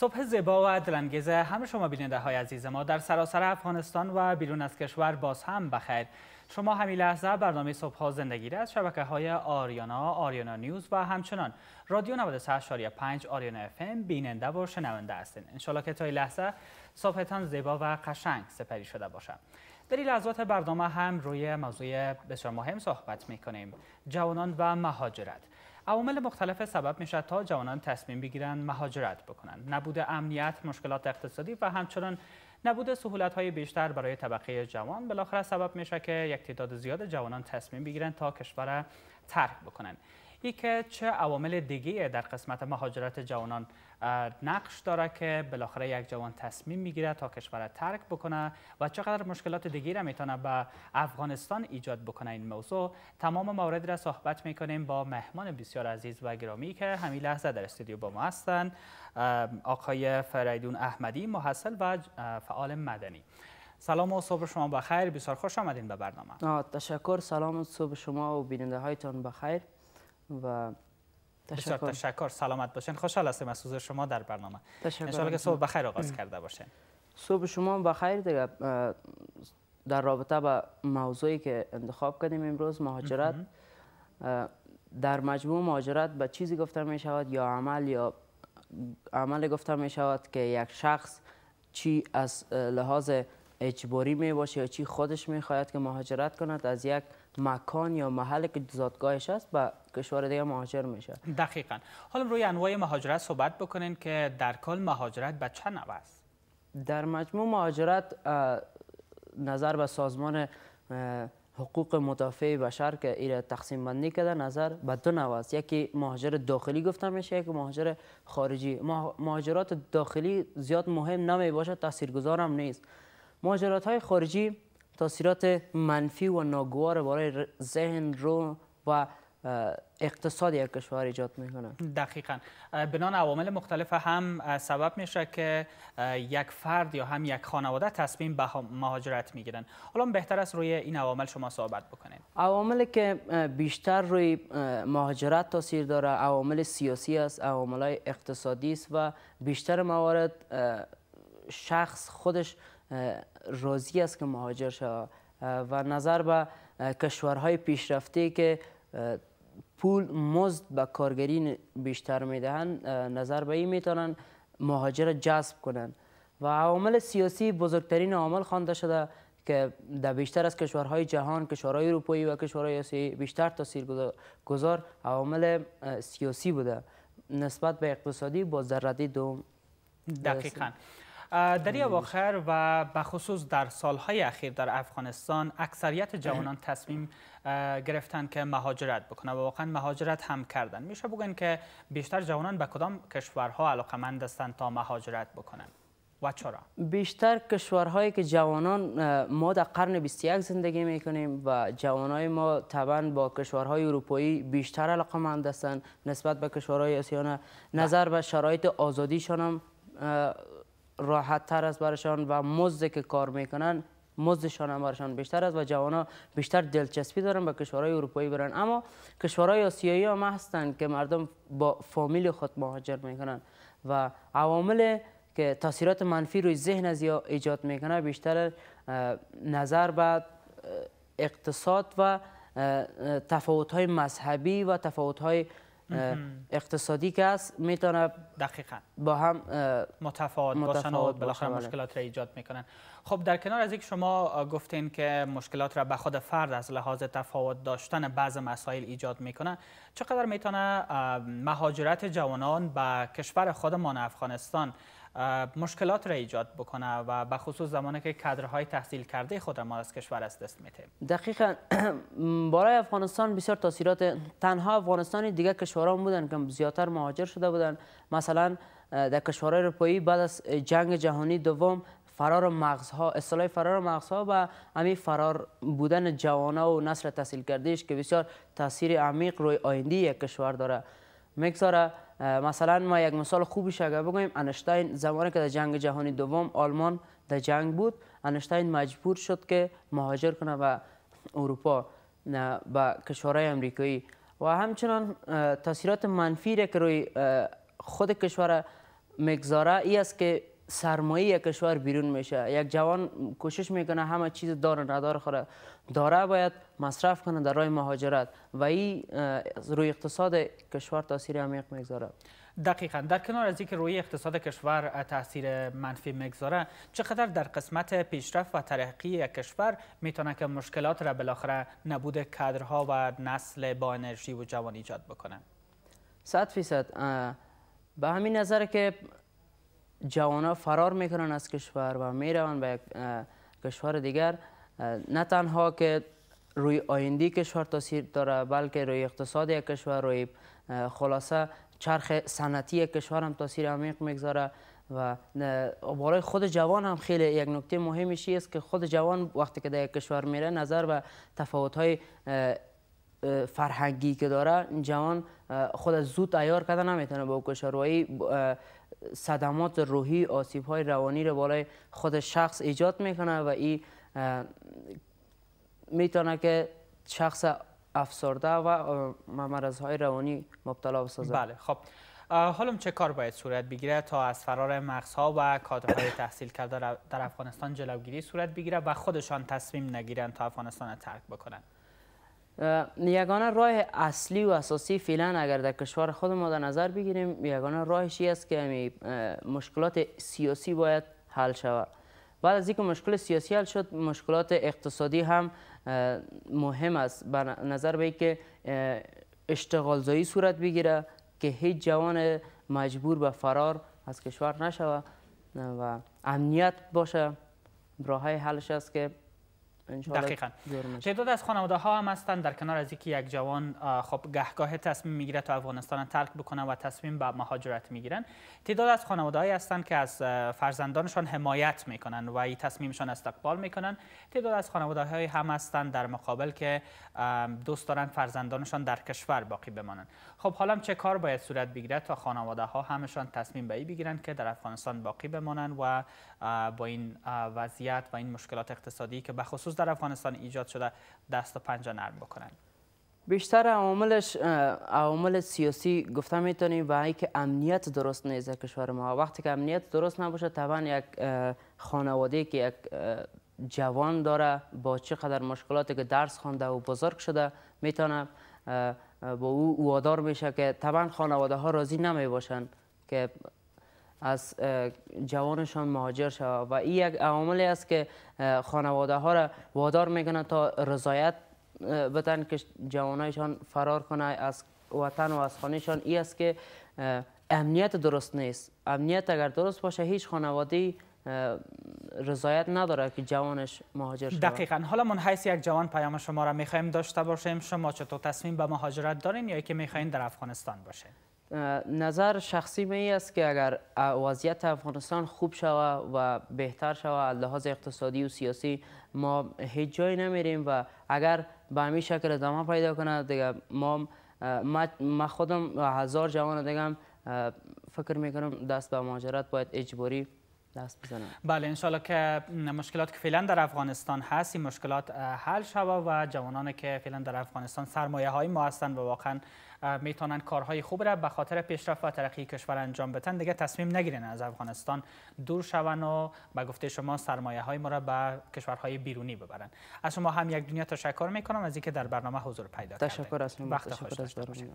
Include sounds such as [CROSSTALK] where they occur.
صبح زیبا و دلانگیز همه شما بیننده های عزیز ما در سراسر افغانستان و بیرون از کشور باز هم بخیر شما همین لحظه برنامه صبح ها زندگی را از شبکه های آریانا، آریانا نیوز و همچنان رادیو 98.5 آریانا اف ام بیننده و شنونده هستین انشالله که تا این لحظه صبحتان زیبا و قشنگ سپری شده باشه در این لحظات برنامه هم روی موضوع بسیار مهم صحبت می کنیم جوانان و مهاجرت عوامل مختلف سبب میشه تا جوانان تصمیم بگیرند مهاجرت بکنند نبود امنیت مشکلات اقتصادی و همچنان نبود سهولت های بیشتر برای طبقه جوان بالاخره سبب میشه که یک تعداد زیاد جوانان تصمیم بگیرند تا کشور ترک بکنند ای که چه عوامل دیگه در قسمت مهاجرت جوانان نقش داره که بالاخره یک جوان تصمیم میگیره تا کشور ترک بکنه و چقدر مشکلات دیگه را میتونه به افغانستان ایجاد بکنه این موضوع تمام موارد را صحبت میکنیم با مهمان بسیار عزیز و گرامی که همین لحظه در استودیو با ما هستن آقای فریدون احمدی محصل و فعال مدنی سلام و صبح شما بخیر بسیار خوش آمدین به برنامه تشکر سلام و صبح شما و بیننده هایتان بخیر و تشکر تشکر سلامت باشین خوشحال هستیم از حضور شما در برنامه تشکر که صبح بخیر آغاز کرده باشین صبح شما بخیر دیگه در رابطه با موضوعی که انتخاب کردیم امروز مهاجرت در مجموع مهاجرت به چیزی گفته می شود یا عمل یا عمل گفته می شود که یک شخص چی از لحاظ اجباری می باشه یا چی خودش میخواید که مهاجرت کند از یک مکان یا محل که زادگاهش است به کشور دیگه مهاجر شود دقیقا حالا روی انواع مهاجرت صحبت بکنین که در کل مهاجرت به چند نوع است در مجموع مهاجرت نظر به سازمان حقوق مدافع بشر که ایره تقسیم بندی کرده نظر به دو نوع است یکی مهاجر داخلی گفته میشه یکی مهاجر خارجی مهاجرات داخلی زیاد مهم نمی باشد تاثیرگذار هم نیست مهاجرت‌های های خارجی تاثیرات منفی و ناگوار برای ذهن رو و اقتصاد یک کشور ایجاد میکنه دقیقا بنان عوامل مختلف هم سبب میشه که یک فرد یا هم یک خانواده تصمیم به مهاجرت میگیرن حالا بهتر است روی این عوامل شما صحبت بکنید عواملی که بیشتر روی مهاجرت تاثیر داره عوامل سیاسی است عوامل اقتصادی است و بیشتر موارد شخص خودش راضی است که مهاجر شد و نظر به کشورهای پیشرفته که پول مزد به کارگری بیشتر میدهند نظر به این میتونند مهاجر جذب کنند و عوامل سیاسی بزرگترین عامل خوانده شده که در بیشتر از کشورهای جهان کشورهای اروپایی و کشورهای آسیایی بیشتر تاثیر گذار عوامل سیاسی بوده نسبت به اقتصادی با ذرتی دوم در آخر و خصوص در سالهای اخیر در افغانستان اکثریت جوانان تصمیم گرفتن که مهاجرت بکنن و واقعا مهاجرت هم کردن میشه بگن که بیشتر جوانان به کدام کشورها علاقمند هستند تا مهاجرت بکنن و چرا؟ بیشتر کشورهایی که جوانان ما در قرن 21 زندگی میکنیم و جوانای ما طبعا با کشورهای اروپایی بیشتر علاقه هستند نسبت به کشورهای آسیانه نظر به شرایط آزادیشان هم راحت تر است برشان و مزد که کار میکنن مزدشان هم برشان بیشتر است و جوان بیشتر دلچسپی دارن به کشورهای اروپایی برن اما کشورهای آسیایی هم هستند که مردم با فامیل خود مهاجر میکنن و عوامل که تاثیرات منفی روی ذهن از ایجاد میکنه بیشتر نظر به اقتصاد و تفاوت های مذهبی و تفاوت های اقتصادی که است میتونه دقیقا با هم متفاوت, باشن و بله. مشکلات را ایجاد میکنن خب در کنار از اینکه شما گفتین که مشکلات را به خود فرد از لحاظ تفاوت داشتن بعض مسائل ایجاد میکنه چقدر میتونه مهاجرت جوانان به کشور خودمان افغانستان مشکلات را ایجاد بکنه و به خصوص زمانی که کادرهای تحصیل کرده خود ما از کشور از دست میده دقیقا [CLEARS THROAT] برای افغانستان بسیار تاثیرات تنها افغانستان دیگه کشوران بودن که زیادتر مهاجر شده بودن مثلا در کشورهای اروپایی بعد از جنگ جهانی دوم فرار مغزها اصطلاح فرار مغزها و همین فرار بودن جوانا و نسل تحصیل کردهش که بسیار تاثیر عمیق روی آینده یک کشور داره میگذاره مثلا ما یک مثال خوبی اگر بگویم انشتاین زمانی که در جنگ جهانی دوم آلمان در جنگ بود انشتاین مجبور شد که مهاجر کنه و اروپا به کشورهای امریکایی و همچنان تاثیرات منفی که روی خود کشور مگذاره ای است که سرمایه یک کشور بیرون میشه یک جوان کوشش میکنه همه چیز داره نداره خوره داره باید مصرف کنه در راه مهاجرت و این روی اقتصاد کشور تاثیر عمیق میگذاره دقیقا در کنار از اینکه روی اقتصاد کشور تاثیر منفی میگذاره چقدر در قسمت پیشرفت و ترقی یک کشور میتونه که مشکلات را بالاخره نبود کادرها و نسل با انرژی و جوان ایجاد بکنه 100 فیصد به همین نظر که جوان فرار میکنن از کشور و میروند به کشور دیگر نه تنها که روی آینده کشور تاثیر داره بلکه روی اقتصاد یک کشور روی خلاصه چرخ صنعتی کشور هم تاثیر عمیق میگذاره و برای خود جوان هم خیلی یک نکته مهمی است که خود جوان وقتی که در یک کشور میره نظر و تفاوت های فرهنگی که داره جوان خود از زود ایار کرده نمیتونه با کشاروایی صدمات روحی آسیب های روانی رو بالای خود شخص ایجاد میکنه و این میتونه که شخص افسرده و مرض های روانی مبتلا بسازه بله خب حالا چه کار باید صورت بگیره تا از فرار مغزها و کادرهای [COUGHS] تحصیل کرده در افغانستان جلوگیری صورت بگیره و خودشان تصمیم نگیرن تا افغانستان ترک بکنن؟ یگانه راه اصلی و اساسی فعلا اگر در کشور خود ما در نظر بگیریم یگانه راهش است که مشکلات سیاسی باید حل شود بعد از اینکه مشکل سیاسی حل شد مشکلات اقتصادی هم مهم است به نظر به که اشتغال زایی صورت بگیره که هیچ جوان مجبور به فرار از کشور نشود و امنیت باشه راه حلش است که دقیقا تعداد از خانواده ها هم هستند در کنار از اینکه یک جوان خب گهگاه تصمیم میگیره تا افغانستان ترک بکنه و تصمیم به مهاجرت میگیرن تعداد از خانواده هایی هستند که از فرزندانشان حمایت میکنن و این تصمیمشان استقبال میکنن تعداد از خانواده های هم هستند در مقابل که دوست دارن فرزندانشان در کشور باقی بمانند خب حالا چه کار باید صورت بگیره تا خانواده ها همشان تصمیم به بگیرن که در افغانستان باقی بمانند و با این وضعیت و این مشکلات اقتصادی که به خصوص در افغانستان ایجاد شده دست و پنجه نرم بکنن بیشتر عواملش عوامل سیاسی گفته میتونیم و اینکه امنیت درست نیست در کشور ما وقتی که امنیت درست نباشه طبعا یک خانواده که یک جوان داره با قدر مشکلاتی که درس خوانده و بزرگ شده میتونه با او وادار میشه که طبعا خانواده ها راضی نمی باشن که از جوانشان مهاجر شود و این یک عاملی است که خانواده ها را وادار میکنه تا رضایت بدن که جوانایشان فرار کنه از وطن و از خانهشان این است که امنیت درست نیست امنیت اگر درست باشه هیچ خانواده رضایت نداره که جوانش مهاجر شود دقیقا حالا من حیث یک جوان پیام شما را میخواییم داشته باشیم شما چطور تصمیم به مهاجرت دارین یا که میخواییم در افغانستان باشه. نظر شخصی می است که اگر وضعیت افغانستان خوب شود و بهتر شود لحاظ اقتصادی و سیاسی ما هیچ جایی نمیریم و اگر به همین شکل ادامه پیدا کنه دیگه ما خودم و هزار جوان دیگه فکر میکنم دست به مهاجرت باید اجباری دست بزنم بله انشالله که مشکلات که فعلا در افغانستان هست این مشکلات حل شود و جوانان که فعلا در افغانستان سرمایه های ما هستند و واقعا میتونن کارهای خوب را به خاطر پیشرفت و ترقی کشور انجام بدن دیگه تصمیم نگیرن از افغانستان دور شون و به گفته شما سرمایه های ما را به کشورهای بیرونی ببرن از شما هم یک دنیا تشکر میکنم از اینکه در برنامه حضور پیدا کردید تشکر از شما